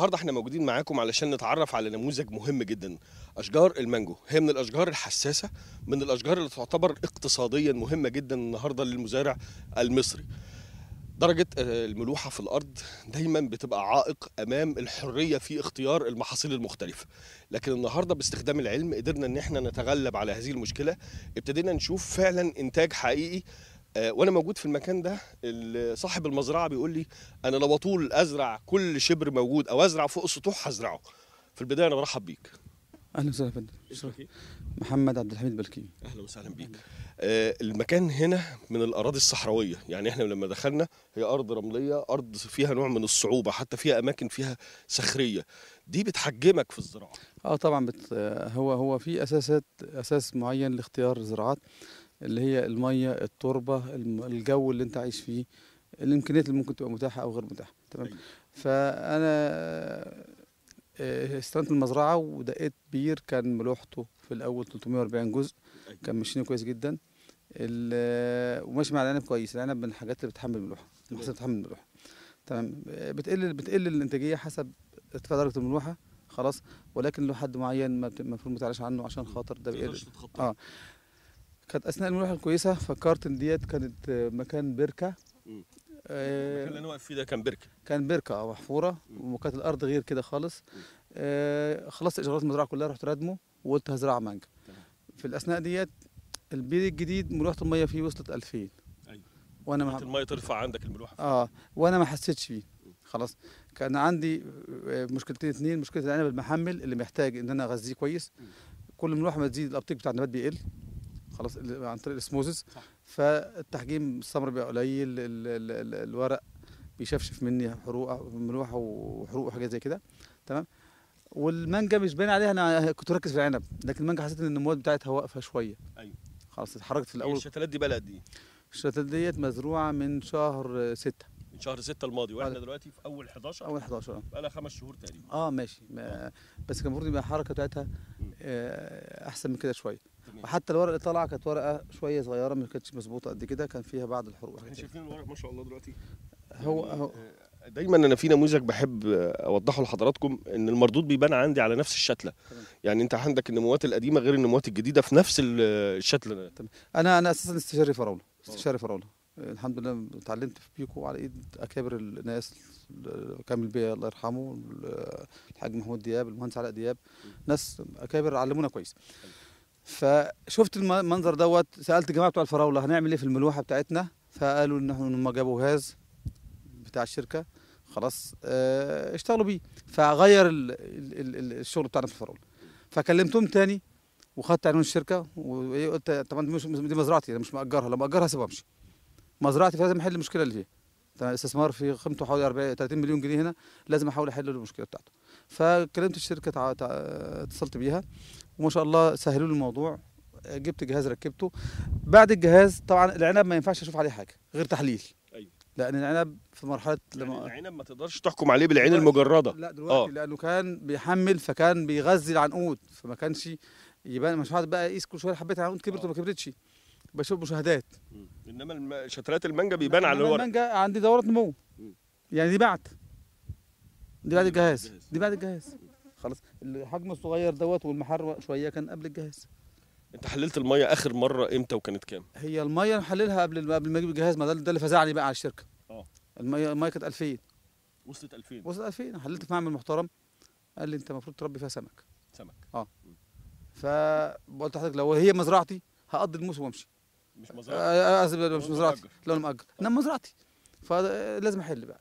النهارده احنا موجودين معاكم علشان نتعرف على نموذج مهم جدا اشجار المانجو هي من الاشجار الحساسه من الاشجار اللي تعتبر اقتصاديا مهمه جدا النهارده للمزارع المصري درجة آه، الملوحة في الأرض دايما بتبقى عائق أمام الحرية في اختيار المحاصيل المختلفة لكن النهاردة باستخدام العلم قدرنا أن احنا نتغلب على هذه المشكلة ابتدينا نشوف فعلا إنتاج حقيقي آه، وانا موجود في المكان ده صاحب المزرعه بيقول لي انا لو اطول ازرع كل شبر موجود او ازرع فوق السطوح هزرعه في البدايه انا برحب بيك اهلا وسهلا فندم محمد عبد الحميد بلكي اهلا وسهلا بيك آه المكان هنا من الاراضي الصحراويه يعني احنا لما دخلنا هي ارض رمليه ارض فيها نوع من الصعوبه حتى فيها اماكن فيها صخريه دي بتحجمك في الزراعه اه طبعا بت... آه، هو هو في اساسات اساس معين لاختيار الزراعات اللي هي الميه التربه الجو اللي انت عايش فيه الامكانيات اللي ممكن تبقى متاحه او غير متاحه تمام طيب. فانا آه، استلمت المزرعه ودقيت بير كان ملوحته في الاول 340 جزء طيب. كان ماشيين كويس جدا وماشي مع العنب كويس العنب من الحاجات اللي بتحمل ملوحه المحاصيل بتحمل ملوحه تمام آه، بتقل بتقل الانتاجيه حسب ارتفاع درجه الملوحه خلاص ولكن له حد معين ما المفروض ما تعلاش عنه عشان خاطر ده بيقل اه كانت اثناء الملوحه الكويسه فكرت ان ديت كانت مكان بركه آه، المكان اللي انا واقف فيه ده كان بركه كان بركه اه محفوره وكانت الارض غير كده خالص آه، خلصت اجراءات المزرعه كلها رحت رادمه وقلت هزرع مانجا في الاثناء ديت البيت الجديد ملوحه الميه فيه وصلت 2000 ايوه وانا ما الميه ترفع عندك الملوحه اه وانا ما حسيتش فيه خلاص كان عندي آه، مشكلتين اثنين مشكله العنب المحمل اللي محتاج ان انا اغذيه كويس كل ملوحه ما تزيد الابطيك بتاع النبات بيقل خلاص عن طريق الاسموزس فالتحجيم السمر بيبقى قليل الورق بيشفشف مني حروق ملوحه وحروق وحاجات زي كده تمام والمانجا مش باين عليها انا كنت مركز في العنب لكن المانجا حسيت ان المواد بتاعتها واقفه شويه ايوه خلاص اتحركت في الاول الشتلات دي بلد دي الشتلات ديت مزروعه من شهر ستة من شهر ستة الماضي واحنا آه. دلوقتي في اول 11 اول 11 بقى لها خمس شهور تقريبا اه ماشي ما آه. بس كان المفروض يبقى الحركه بتاعتها آه احسن من كده شويه وحتى الورقه اللي طالعه كانت ورقه شويه صغيره ما كانتش مظبوطه قد كده كان فيها بعض الحروق احنا شايفين الورق ما شاء الله دلوقتي هو يعني، هو آه، دايما انا في نموذج بحب اوضحه لحضراتكم ان المردود بيبان عندي على نفس الشتله يعني انت عندك النموات القديمه غير النموات الجديده في نفس الشتله انا انا اساسا استشاري فراوله استشاري فراوله الحمد لله اتعلمت في بيكو على ايد اكابر الناس كامل بيه الله يرحمه الحاج محمود دياب المهندس علاء دياب ناس اكابر علمونا كويس فشفت المنظر دوت سالت الجماعه بتوع الفراوله هنعمل ايه في الملوحه بتاعتنا فقالوا ان هم جابوا جهاز بتاع الشركه خلاص آه، اشتغلوا بيه فغير الشغل بتاعنا في الفراوله فكلمتهم تاني وخدت عنوان الشركه وقلت طبعا دي, مش دي مزرعتي انا مش ماجرها لما اجرها سيبها امشي مزرعتي فلازم احل المشكله اللي فيها استثمار في قيمته حوالي 40 30 مليون جنيه هنا لازم احاول احل المشكله بتاعته فكلمت الشركه اتصلت بيها وما شاء الله سهلوا لي الموضوع جبت جهاز ركبته بعد الجهاز طبعا العنب ما ينفعش اشوف عليه حاجه غير تحليل ايوه لان العنب في مرحله يعني لما يعني العنب ما تقدرش تحكم عليه بالعين المجرده لا دلوقتي آه. لانه كان بيحمل فكان بيغذي العنقود فما كانش يبان مش هقعد بقى اقيس كل شويه حبيت العنقود كبرت آه. وما كبرتش بشوف مشاهدات انما شتلات المانجا بيبان على الورق المانجا عندي دوره نمو يعني دي بعد دي بعد الجهاز دي بعد الجهاز خلاص الحجم الصغير دوت والمحر شويه كان قبل الجهاز انت حللت الميه اخر مره امتى وكانت كام هي الميه محللها قبل قبل ما اجيب الجهاز ما ده اللي فزعني بقى على الشركه اه الميه الميه كانت 2000 وصلت 2000 وصلت 2000 حللت في معمل محترم قال لي انت المفروض تربي فيها سمك سمك اه فقلت لحضرتك لو هي مزرعتي هقضي الموسم وامشي مش مزرعتي آه, آه،, آه، مش مزرعتي لو انا مأجر انما مزرعتي فلازم احل بقى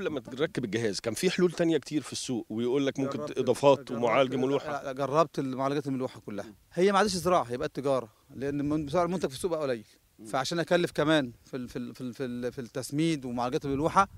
قبل ما تركب الجهاز كان في حلول تانية كتير في السوق ويقول لك ممكن اضافات ومعالج ملوحه لا, لا جربت معالجات الملوحه كلها هي ما عادش زراعه هيبقى التجاره لان سعر المنتج في السوق بقى قليل فعشان اكلف كمان في في في في التسميد ومعالجات الملوحه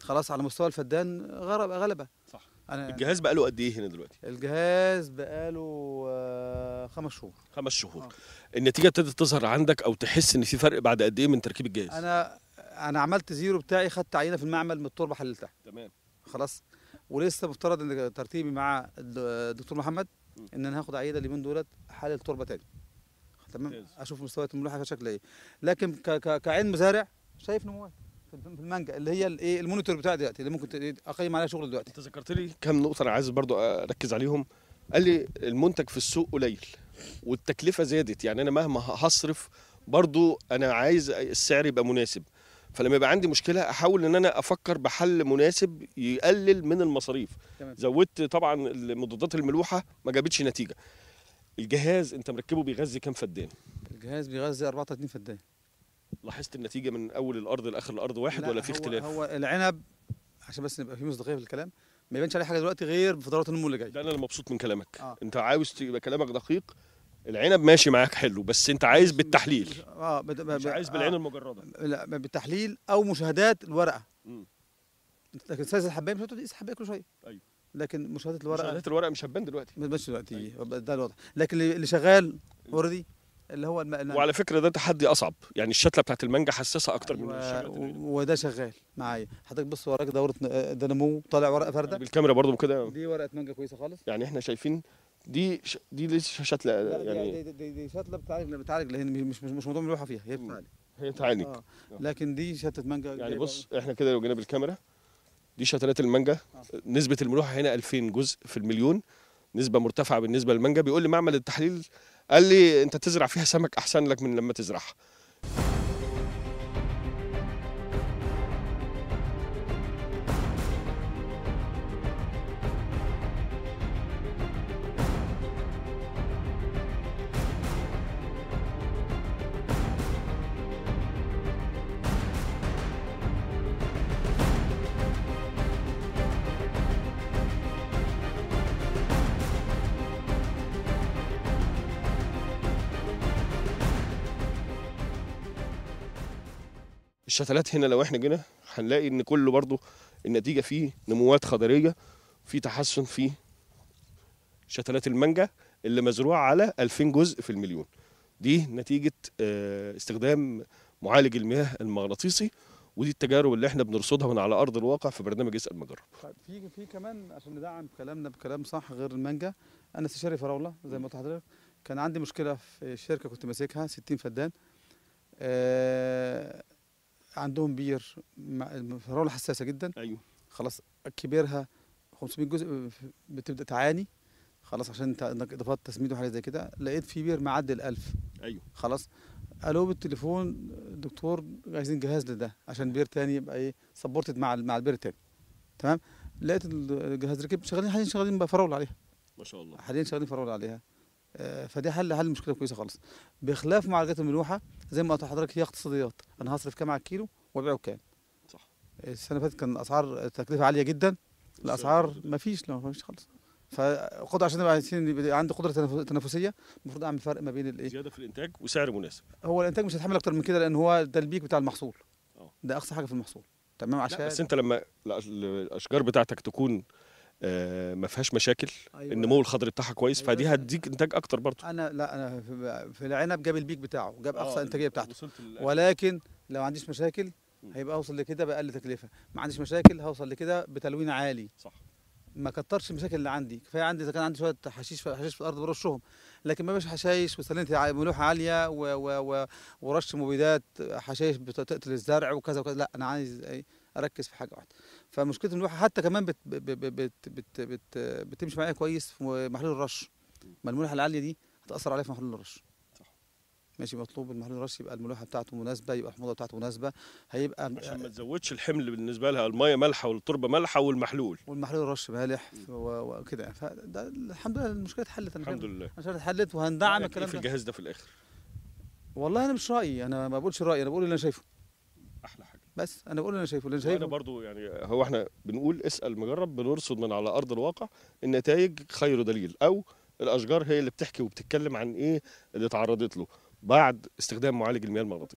خلاص على مستوى الفدان غرب غلبه صح أنا الجهاز بقاله قد ايه هنا دلوقتي الجهاز بقاله آه، خمس شهور خمس شهور آه. النتيجه ابتدت تظهر عندك او تحس ان في فرق بعد قد ايه من تركيب الجهاز انا انا عملت زيرو بتاعي خدت عينه في المعمل من التربه حللتها تمام خلاص ولسه مفترض ان ترتيبي مع الدكتور محمد ان انا هاخد عينه اليومين دولت حلل تربه تاني تمام اشوف مستويات الملوحه شكلها ايه لكن كعين مزارع شايف نموات في المانجا اللي هي الايه المونيتور بتاعي دلوقتي اللي ممكن اقيم عليها شغل دلوقتي انت ذكرت لي كام نقطه انا عايز برضو اركز عليهم قال لي المنتج في السوق قليل والتكلفه زادت يعني انا مهما هصرف برضو انا عايز السعر يبقى مناسب فلما يبقى عندي مشكله احاول ان انا افكر بحل مناسب يقلل من المصاريف تمام. زودت طبعا مضادات الملوحه ما جابتش نتيجه الجهاز انت مركبه بيغذي كام فدان الجهاز بيغذي 34 فدان لاحظت النتيجه من اول الارض لاخر الارض واحد ولا في اختلاف هو العنب عشان بس نبقى في مصداقيه في الكلام ما يبانش عليه حاجه دلوقتي غير فترات النمو اللي جاي ده انا اللي مبسوط من كلامك آه. انت عاوز يبقى كلامك دقيق العنب ماشي معاك حلو بس انت عايز بالتحليل اه بت... مش عايز بالعين آه. المجرده لا بالتحليل او مشاهدات الورقه مم. لكن سايز الحبايه مش هتقيس الحبايه كل شويه ايوه لكن مشاهدات الورقه مشاهدات الورقه مش هتبان دلوقتي مش دلوقتي أيوة. ده الوضع لكن اللي شغال اوريدي اللي هو الم... وعلى فكره ده تحدي اصعب يعني الشتله بتاعت المانجا حساسه اكتر أيوة. من الشتله و... وده شغال معايا حضرتك بص وراك دوره ده آه، نمو طالع ورقه فرده بالكاميرا برضو كده دي ورقه مانجا كويسه خالص يعني احنا شايفين دي ش... دي لسه شتله يعني دي, دي, دي شتله بتعالج بتعالج لان مش مش مش موضوع ملوحه فيها هي بتعالج هي بتعالج آه. لكن دي شتله مانجا يعني بص احنا كده لو جينا بالكاميرا دي شتلات المانجا آه. نسبه الملوحه هنا 2000 جزء في المليون نسبه مرتفعه بالنسبه للمانجا بيقول لي معمل التحليل قال لي انت تزرع فيها سمك احسن لك من لما تزرعها الشتلات هنا لو احنا جينا هنلاقي ان كله برضو النتيجه فيه نموات خضريه في تحسن في شتلات المانجا اللي مزروعه على 2000 جزء في المليون دي نتيجه آه، استخدام معالج المياه المغناطيسي ودي التجارب اللي احنا بنرصدها من على ارض الواقع في برنامج اسال مجرب. طيب في في كمان عشان ندعم كلامنا بكلام صح غير المانجا انا استشاري فراوله زي ما قلت لحضرتك كان عندي مشكله في شركه كنت ماسكها 60 فدان آه، عندهم بير الفراوله حساسه جدا ايوه خلاص كبيرها 500 جزء بتبدا تعاني خلاص عشان انت عندك اضافات تسميد وحاجه زي كده لقيت في بير معدي ال 1000 ايوه خلاص الو بالتليفون دكتور عايزين جهاز لده عشان بير تاني يبقى ايه سبورتد مع مع البير التاني تمام لقيت الجهاز ركب شغالين حاليا شغالين بفراوله فراوله عليها ما شاء الله حاليا شغالين فراوله عليها آه، فدي حل حل مشكله كويسه خالص بخلاف معالجات الملوحه زي ما قلت لحضرتك هي اقتصاديات انا هصرف كام على الكيلو وابيعه بكام صح السنه اللي فاتت كان اسعار تكلفه عاليه جدا الاسعار ما فيش لا ما فيش خالص فخد عشان يبقى عندي قدره تنافسيه المفروض اعمل فرق ما بين الايه زياده في الانتاج وسعر مناسب هو الانتاج مش هيتحمل اكتر من كده لان هو ده البيك بتاع المحصول آه. ده اقصى حاجه في المحصول تمام عشان بس انت لما الاشجار بتاعتك تكون آه، ما فيهاش مشاكل أيوة. النمو الخضري بتاعها كويس أيوة. فدي هتديك انتاج اكتر برضه انا لا انا في العنب جاب البيك بتاعه جاب اقصى آه، انتاجيه بتاعته ولكن لو ما عنديش مشاكل هيبقى اوصل لكده باقل تكلفه ما عنديش مشاكل هوصل لكده بتلوين عالي صح ما كترش المشاكل اللي عندي كفايه عندي اذا كان عندي شويه حشيش في حشيش في الارض برشهم لكن ما بش حشايش وسلنت ملوحه عاليه و و و ورش مبيدات حشايش بتقتل الزرع وكذا وكذا لا انا عايز إيه؟ اركز في حاجه واحده فمشكله الملوحه حتى كمان بت بت بت بت بت بتمشي معايا كويس في محلول الرش ما الملوحه العاليه دي هتاثر عليها في محلول الرش ماشي مطلوب المحلول الرش يبقى الملوحه بتاعته مناسبه يبقى الحموضه بتاعته مناسبه هيبقى عشان ما تزودش الحمل بالنسبه لها الميه مالحه والتربه مالحه والمحلول والمحلول الرش مالح وكده يعني. فده الحمد لله المشكله اتحلت الحمد لله المشكله اتحلت وهندعم الكلام ده في الجهاز ده في الاخر والله انا مش رايي انا ما بقولش رايي انا بقول اللي انا شايفه احلى حاجه بس انا بقول انا شايفه اللي انا شايفه برضو يعني هو احنا بنقول اسال مجرب بنرصد من على ارض الواقع النتائج خير دليل او الاشجار هي اللي بتحكي وبتتكلم عن ايه اللي اتعرضت له بعد استخدام معالج المياه المغناطيسي